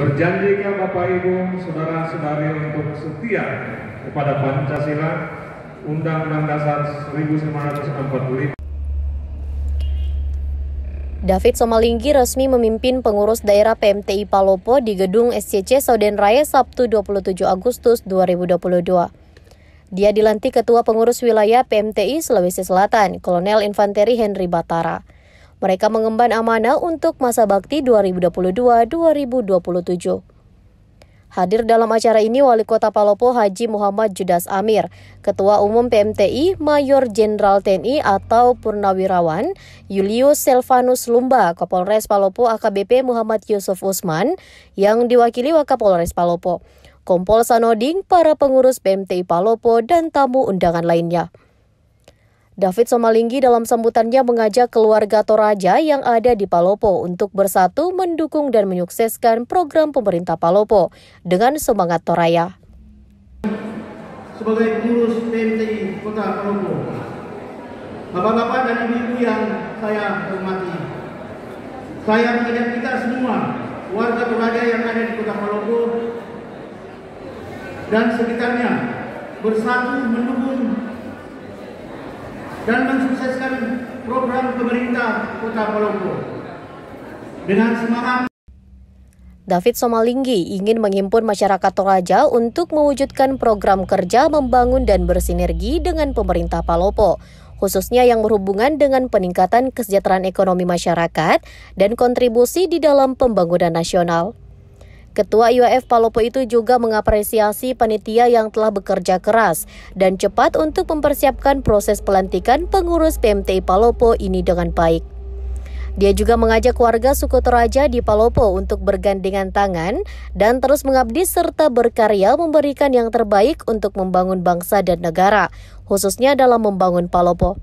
Berjanjinya Bapak Ibu, saudara-saudari untuk setia kepada Pancasila, Undang-Undang Dasar 1945. David Somalinggi resmi memimpin pengurus daerah PMTI Palopo di gedung SCC Soden Raya Sabtu 27 Agustus 2022. Dia dilantik Ketua Pengurus Wilayah PMTI Sulawesi Selatan, Kolonel Infanteri Henry Batara. Mereka mengemban amanah untuk masa bakti 2022-2027. Hadir dalam acara ini Wali Kota Palopo Haji Muhammad Judas Amir, Ketua Umum PMTI Mayor Jenderal TNI atau Purnawirawan Julius Selvanus Lumba, Kapolres Palopo AKBP Muhammad Yusuf Usman yang diwakili Wakapolres Palopo, Kompol Sanoding, para pengurus PMTI Palopo dan tamu undangan lainnya. David Somalinggi dalam sambutannya mengajak keluarga Toraja yang ada di Palopo untuk bersatu mendukung dan menyukseskan program pemerintah Palopo dengan semangat Toraya. Sebagai pengurus PMTI Kota Palopo, Bapak-bapak dan ibu-ibu yang saya hormati, saya mengajak kita semua warga Toraja yang ada di Kota Palopo dan sekitarnya bersatu mendukung dan mensukseskan program pemerintah Kota Palopo. Dengan semangat David Somalinggi ingin menghimpun masyarakat Toraja untuk mewujudkan program kerja membangun dan bersinergi dengan pemerintah Palopo, khususnya yang berhubungan dengan peningkatan kesejahteraan ekonomi masyarakat dan kontribusi di dalam pembangunan nasional. Ketua IWF Palopo itu juga mengapresiasi panitia yang telah bekerja keras dan cepat untuk mempersiapkan proses pelantikan pengurus PMTI Palopo ini dengan baik. Dia juga mengajak warga suku Toraja di Palopo untuk bergandengan tangan dan terus mengabdi serta berkarya memberikan yang terbaik untuk membangun bangsa dan negara, khususnya dalam membangun Palopo.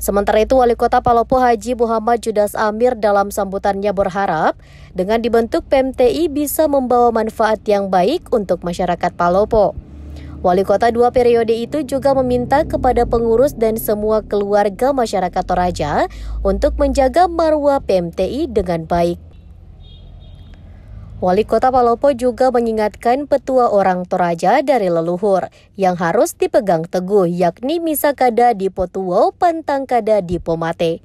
Sementara itu, Wali Kota Palopo Haji Muhammad Judas Amir dalam sambutannya berharap dengan dibentuk PMTI bisa membawa manfaat yang baik untuk masyarakat Palopo. Wali kota dua periode itu juga meminta kepada pengurus dan semua keluarga masyarakat Toraja untuk menjaga marwah PMTI dengan baik. Wali Kota Palopo juga mengingatkan petua orang Toraja dari leluhur yang harus dipegang teguh yakni Misakada di Potuo Pantangkada di Pomate.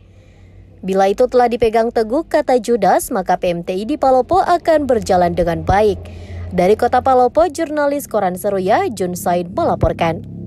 Bila itu telah dipegang teguh kata Judas, maka PMTI di Palopo akan berjalan dengan baik. Dari Kota Palopo, jurnalis Koran Seruya Jun Said melaporkan.